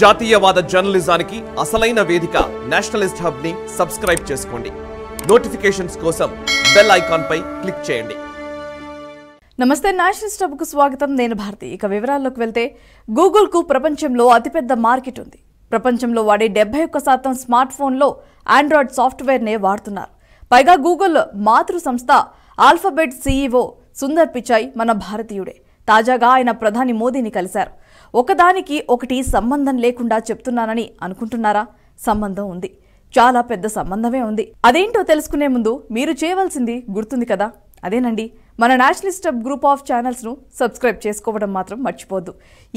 జాతీయవాద జర్నలిజానికి అసలైన వేదిక నేషనలిస్ట్ హబ్ ని సబ్స్క్రైబ్ చేసుకోండి నోటిఫికేషన్స్ కోసం బెల్ ఐకాన్ పై క్లిక్ చేయండి నమస్తే నేషనలిస్ట్ హబ్కు స్వాగతం నేను భారతి ఇక వివరాల్లోకి వెళ్తే గూగుల్ కు ప్రపంచంలో అతిపెద్ద మార్కెట్ ఉంది ప్రపంచంలో వాడే డెబ్బై ఒక్క శాతం స్మార్ట్ ఫోన్లో ఆండ్రాయిడ్ సాఫ్ట్వేర్నే వాడుతున్నారు పైగా గూగుల్ మాతృ సంస్థ ఆల్ఫాబెట్ సీఈఓ సుందర్ పిచాయ్ మన భారతీయుడే తాజాగా ఆయన ప్రధాని మోదీని కలిశారు ఒకదానికి ఒకటి సంబంధం లేకుండా చెప్తున్నానని అనుకుంటున్నారా సంబంధం ఉంది చాలా పెద్ద సంబంధమే ఉంది అదేంటో తెలుసుకునే ముందు మీరు చేయవలసింది గుర్తుంది కదా అదేనండి మన నేషనల్ స్టెప్ గ్రూప్ ఆఫ్ ఛానల్స్ను సబ్స్క్రైబ్ చేసుకోవడం మాత్రం మర్చిపోద్దు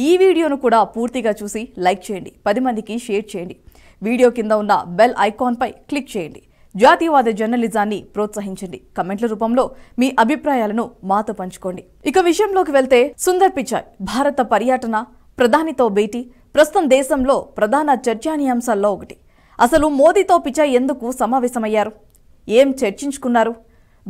ఈ వీడియోను కూడా పూర్తిగా చూసి లైక్ చేయండి పది మందికి షేర్ చేయండి వీడియో కింద ఉన్న బెల్ ఐకాన్పై క్లిక్ చేయండి జాతీయవాద జర్నలిజాన్ని ప్రోత్సహించండి కమెంట్ల రూపంలో మీ అభిప్రాయాలను మాతో పంచుకోండి ఇక విషయంలోకి వెళ్తే సుందర్ పిచాయ్ భారత పర్యటన ప్రధానితో భేటీ ప్రస్తుతం దేశంలో ప్రధాన చర్చానీయాంశాల్లో ఒకటి అసలు మోదీతో పిచ్చా ఎందుకు సమావేశమయ్యారు ఏం చర్చించుకున్నారు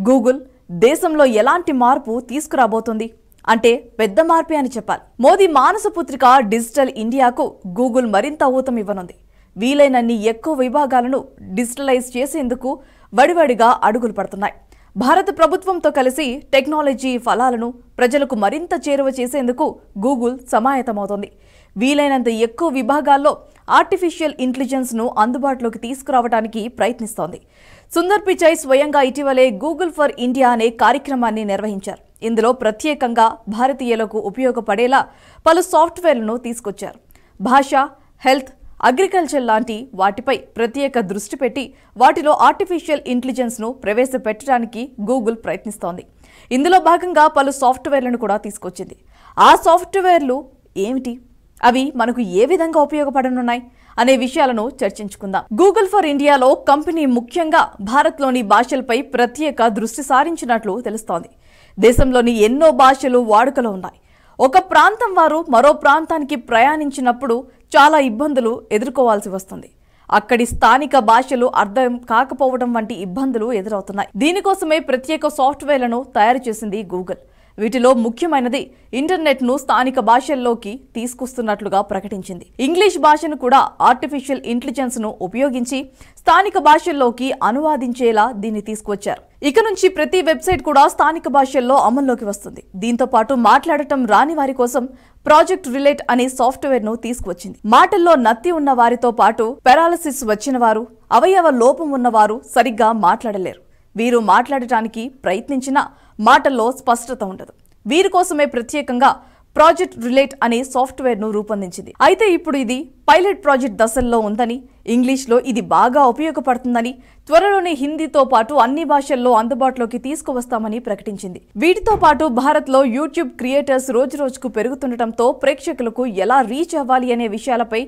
గూగుల్ దేశంలో ఎలాంటి మార్పు తీసుకురాబోతుంది అంటే పెద్ద మార్పే అని చెప్పాలి మోదీ మానస పుత్రిక డిజిటల్ ఇండియాకు గూగుల్ మరింత ఊతం ఇవ్వనుంది వీలైనన్ని ఎక్కువ విభాగాలను డిజిటలైజ్ చేసేందుకు వడివడిగా అడుగులు పడుతున్నాయి భారత ప్రభుత్వంతో కలిసి టెక్నాలజీ ఫలాలను ప్రజలకు మరింత చేరువ చేసేందుకు గూగుల్ సమాయత్తమవుతోంది వీలైనంత ఎక్కువ విభాగాల్లో ఆర్టిఫిషియల్ ఇంటెలిజెన్స్ను అందుబాటులోకి తీసుకురావడానికి ప్రయత్నిస్తోంది సుందర్ పిచాయ్ స్వయంగా ఇటీవలే గూగుల్ ఫర్ ఇండియా అనే కార్యక్రమాన్ని నిర్వహించారు ఇందులో ప్రత్యేకంగా భారతీయులకు ఉపయోగపడేలా పలు సాఫ్ట్వేర్లను తీసుకొచ్చారు భాష హెల్త్ అగ్రికల్చర్ లాంటి వాటిపై ప్రత్యేక దృష్టి పెట్టి వాటిలో ఆర్టిఫిషియల్ ఇంటెలిజెన్స్ను ప్రవేశపెట్టడానికి గూగుల్ ప్రయత్నిస్తోంది ఇందులో భాగంగా పలు సాఫ్ట్వేర్లను కూడా తీసుకొచ్చింది ఆ సాఫ్ట్వేర్లు ఏమిటి అవి మనకు ఏ విధంగా ఉపయోగపడనున్నాయి అనే విషయాలను చర్చించుకుందాం గూగుల్ ఫర్ ఇండియాలో కంపెనీ ముఖ్యంగా భారత్లోని భాషలపై ప్రత్యేక దృష్టి సారించినట్లు తెలుస్తోంది దేశంలోని ఎన్నో భాషలు వాడుకలో ఉన్నాయి ఒక ప్రాంతం వారు మరో ప్రాంతానికి ప్రయాణించినప్పుడు చాలా ఇబ్బందులు ఎదుర్కోవాల్సి వస్తుంది అక్కడి స్థానిక భాషలు అర్థం కాకపోవడం వంటి ఇబ్బందులు ఎదురవుతున్నాయి దీనికోసమే ప్రత్యేక సాఫ్ట్వేర్లను తయారు చేసింది గూగుల్ వీటిలో ముఖ్యమైనది ఇంటర్నెట్ను స్థానిక భాషల్లోకి తీసుకొస్తున్నట్లుగా ప్రకటించింది ఇంగ్లీష్ భాషను కూడా ఆర్టిఫిషియల్ ఇంటెలిజెన్స్ను ఉపయోగించి స్థానిక భాషల్లోకి అనువాదించేలా దీన్ని తీసుకువచ్చారు ఇక నుంచి ప్రతి వెబ్సైట్ కూడా స్థానిక భాషల్లో అమల్లోకి వస్తుంది దీంతో పాటు మాట్లాడటం రాని వారి కోసం ప్రాజెక్ట్ రిలేట్ అనే సాఫ్ట్వేర్ ను తీసుకువచ్చింది మాటల్లో నత్తి ఉన్న వారితో పాటు పెరాలసిస్ వచ్చిన వారు అవయవ లోపం ఉన్నవారు సరిగ్గా మాట్లాడలేరు వీరు మాట్లాడటానికి ప్రయత్నించినా మాటల్లో స్పష్టత ఉండదు వీరి కోసమే ప్రత్యేకంగా ప్రాజెక్ట్ రిలేట్ అనే సాఫ్ట్వేర్ను రూపొందించింది అయితే ఇప్పుడు ఇది పైలట్ ప్రాజెక్ట్ దశల్లో ఉందని ఇంగ్లీష్లో ఇది బాగా ఉపయోగపడుతుందని త్వరలోనే హిందీతో పాటు అన్ని భాషల్లో అందుబాటులోకి తీసుకువస్తామని ప్రకటించింది వీటితో పాటు భారత్లో యూట్యూబ్ క్రియేటర్స్ రోజురోజుకు పెరుగుతుండటంతో ప్రేక్షకులకు ఎలా రీచ్ అవ్వాలి అనే విషయాలపై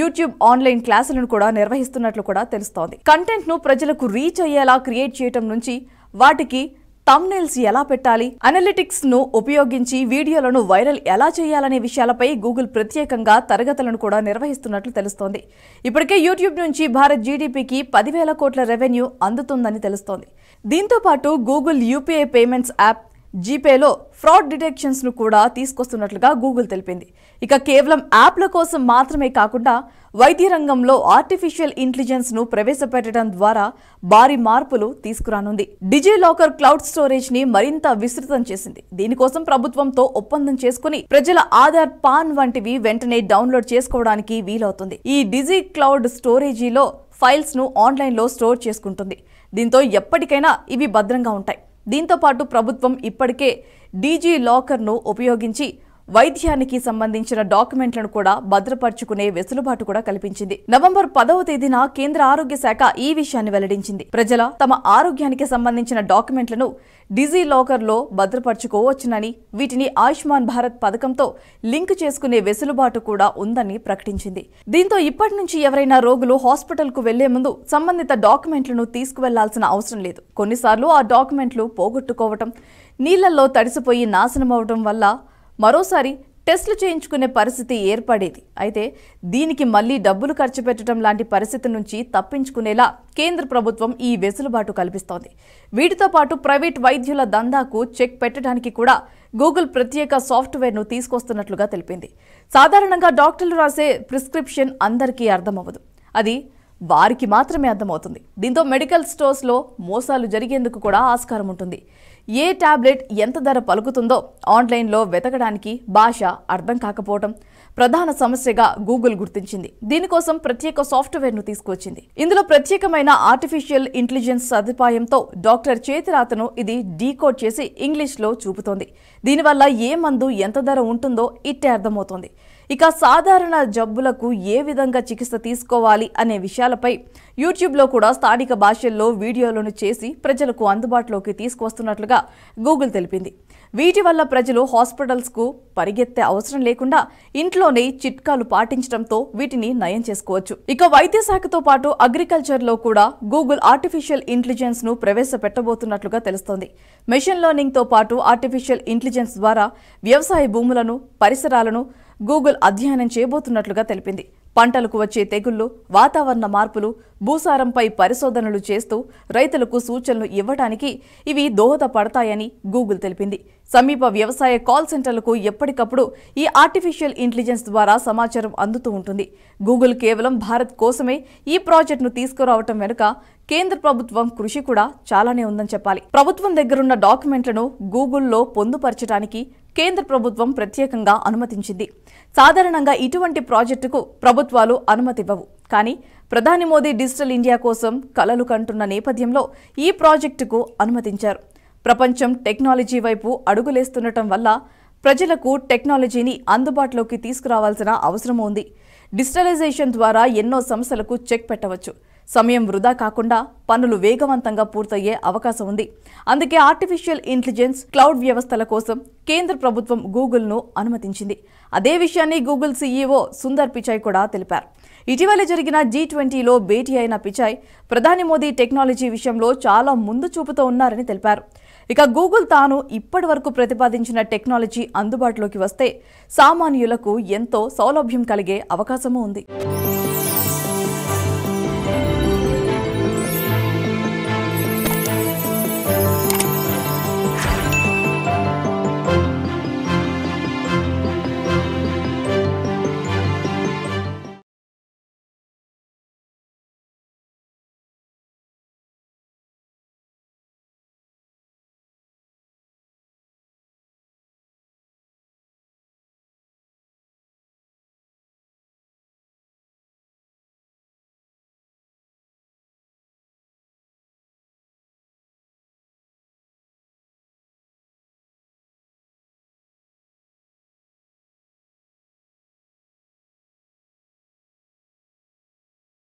యూట్యూబ్ ఆన్లైన్ క్లాసులను కూడా నిర్వహిస్తున్నట్లు కూడా తెలుస్తోంది కంటెంట్ను ప్రజలకు రీచ్ అయ్యేలా క్రియేట్ చేయటం నుంచి వాటికి తమ్నెల్స్ ఎలా పెట్టాలి అనలిటిక్స్ ను ఉపయోగించి వీడియోలను వైరల్ ఎలా చేయాలనే విషయాలపై గూగుల్ ప్రత్యేకంగా తరగతులను కూడా నిర్వహిస్తున్నట్లు తెలుస్తోంది ఇప్పటికే యూట్యూబ్ నుంచి భారత్ జీడీపీకి పదివేల కోట్ల రెవెన్యూ అందుతుందని తెలుస్తోంది దీంతో పాటు గూగుల్ యూపీఐ పేమెంట్స్ యాప్ జీపేలో ఫ్రాడ్ డిటెక్షన్స్ను కూడా తీసుకొస్తున్నట్లుగా గూగుల్ తెలిపింది ఇక కేవలం యాప్ల కోసం మాత్రమే కాకుండా వైద్య రంగంలో ఆర్టిఫిషియల్ ఇంటెలిజెన్స్ను ప్రవేశపెట్టడం ద్వారా భారీ మార్పులు తీసుకురానుంది డిజిలాకర్ క్లౌడ్ స్టోరేజ్ని మరింత విస్తృతం చేసింది దీనికోసం ప్రభుత్వంతో ఒప్పందం చేసుకుని ప్రజల ఆధార్ పాన్ వంటివి వెంటనే డౌన్లోడ్ చేసుకోవడానికి వీలవుతుంది ఈ డిజీ క్లౌడ్ స్టోరేజీలో ఫైల్స్ను ఆన్లైన్లో స్టోర్ చేసుకుంటుంది దీంతో ఎప్పటికైనా ఇవి భద్రంగా ఉంటాయి దీంతోపాటు ప్రభుత్వం ఇప్పటికే డీజీ లాకర్ను ఉపయోగించి వైద్యానికి సంబంధించిన డాక్యుమెంట్లను కూడా భద్రపరుచుకునే వెసులుబాటు కూడా కల్పించింది నవంబర్ పదవ తేదీన కేంద్ర ఆరోగ్య శాఖ ఈ విషయాన్ని వెల్లడించింది ప్రజల తమ ఆరోగ్యానికి సంబంధించిన డాక్యుమెంట్లను డిజీ లాకర్లో భద్రపరచుకోవచ్చునని వీటిని ఆయుష్మాన్ భారత్ పథకంతో లింక్ చేసుకునే వెసులుబాటు కూడా ఉందని ప్రకటించింది దీంతో ఇప్పటి నుంచి ఎవరైనా రోగులు హాస్పిటల్కు వెళ్లే ముందు సంబంధిత డాక్యుమెంట్లను తీసుకువెళ్లాల్సిన అవసరం లేదు కొన్నిసార్లు ఆ డాక్యుమెంట్లు పోగొట్టుకోవటం నీళ్లలో తడిసిపోయి నాశనమవటం వల్ల మరోసారి టెస్టులు చేయించుకునే పరిస్థితి ఏర్పడేది అయితే దీనికి మళ్లీ డబ్బులు ఖర్చు పెట్టడం లాంటి పరిస్థితి నుంచి తప్పించుకునేలా కేంద్ర ప్రభుత్వం ఈ వెసులుబాటు కల్పిస్తోంది వీటితో పాటు ప్రైవేట్ వైద్యుల దందాకు చెక్ పెట్టడానికి కూడా గూగుల్ ప్రత్యేక సాఫ్ట్వేర్ను తీసుకొస్తున్నట్లుగా తెలిపింది సాధారణంగా డాక్టర్లు రాసే ప్రిస్క్రిప్షన్ అందరికీ అర్థమవ్వదు అది వారికి మాత్రమే అర్థమవుతుంది దీంతో మెడికల్ స్టోర్స్లో మోసాలు జరిగేందుకు కూడా ఆస్కారం ఉంటుంది ఏ టాబ్లెట్ ఎంత ధర పలుకుతుందో ఆన్లైన్లో వెతకడానికి భాష అర్థం కాకపోవడం ప్రధాన సమస్యగా గూగుల్ గుర్తించింది దీనికోసం ప్రత్యేక సాఫ్ట్వేర్ను తీసుకొచ్చింది ఇందులో ప్రత్యేకమైన ఆర్టిఫిషియల్ ఇంటెలిజెన్స్ సదుపాయంతో డాక్టర్ చేతిరాతను ఇది డీకోడ్ చేసి ఇంగ్లీష్లో చూపుతోంది దీనివల్ల ఏ మందు ఎంత ధర ఉంటుందో ఇట్టే అర్థమవుతోంది ఇక సాధారణ జబ్బులకు ఏ విధంగా చికిత్స తీసుకోవాలి అనే విషయాలపై యూట్యూబ్లో కూడా స్థానిక భాషల్లో వీడియోలను చేసి ప్రజలకు అందుబాటులోకి తీసుకువస్తున్నట్లుగా గూగుల్ తెలిపింది వీటి వల్ల ప్రజలు హాస్పిటల్స్కు పరిగెత్తే అవసరం లేకుండా ఇంట్లోనే చిట్కాలు పాటించడంతో వీటిని నయం చేసుకోవచ్చు ఇక వైద్య శాఖతో పాటు అగ్రికల్చర్లో కూడా గూగుల్ ఆర్టిఫిషియల్ ఇంటెలిజెన్స్ను ప్రవేశపెట్టబోతున్నట్లుగా తెలుస్తోంది మెషిన్ లెర్నింగ్తో పాటు ఆర్టిఫిషియల్ ఇంటెలిజెన్స్ ద్వారా వ్యవసాయ భూములను పరిసరాలను గూగుల్ అధ్యయనం చేయబోతున్నట్లుగా తెలిపింది పంటలకు వచ్చే తెగుళ్లు వాతావరణ మార్పులు భూసారంపై పరిశోధనలు చేస్తూ రైతులకు సూచనలు ఇవ్వడానికి ఇవి దోహదపడతాయని గూగుల్ తెలిపింది సమీప వ్యవసాయ కాల్ సెంటర్లకు ఎప్పటికప్పుడు ఈ ఆర్టిఫిషియల్ ఇంటెలిజెన్స్ ద్వారా సమాచారం అందుతూ ఉంటుంది గూగుల్ కేవలం భారత్ కోసమే ఈ ప్రాజెక్టును తీసుకురావటం వెనుక కేంద్ర ప్రభుత్వం కృషి కూడా చాలానే ఉందని చెప్పాలి ప్రభుత్వం దగ్గరున్న డాక్యుమెంట్లను గూగుల్లో పొందుపరచడానికి కేంద్ర ప్రభుత్వం ప్రత్యేకంగా అనుమతించింది సాధారణంగా ఇటువంటి ప్రాజెక్టుకు ప్రభుత్వాలు అనుమతివ్వవు కానీ ప్రధాని మోదీ డిజిటల్ ఇండియా కోసం కలలు కంటున్న నేపథ్యంలో ఈ ప్రాజెక్టుకు అనుమతించారు ప్రపంచం టెక్నాలజీ వైపు అడుగులేస్తుండటం వల్ల ప్రజలకు టెక్నాలజీని అందుబాటులోకి తీసుకురావాల్సిన అవసరం ఉంది డిజిటలైజేషన్ ద్వారా ఎన్నో సంస్థలకు చెక్ పెట్టవచ్చు సమయం వృధా కాకుండా పనులు వేగవంతంగా పూర్తయ్యే అవకాశం ఉంది అందుకే ఆర్టిఫిషియల్ ఇంటెలిజెన్స్ క్లౌడ్ వ్యవస్థల కోసం కేంద్ర ప్రభుత్వం గూగుల్ను అనుమతించింది అదే విషయాన్ని గూగుల్ సీఈఓ సుందర్ పిచాయ్ కూడా తెలిపారు ఇటీవల జరిగిన జీ ట్వంటీలో భేటీ అయిన పిచాయ్ ప్రధాని మోదీ టెక్నాలజీ విషయంలో చాలా ముందు చూపుతో ఉన్నారని తెలిపారు ఇక గూగుల్ తాను ఇప్పటి వరకు ప్రతిపాదించిన టెక్నాలజీ అందుబాటులోకి వస్తే సామాన్యులకు ఎంతో సౌలభ్యం కలిగే అవకాశమూ ఉంది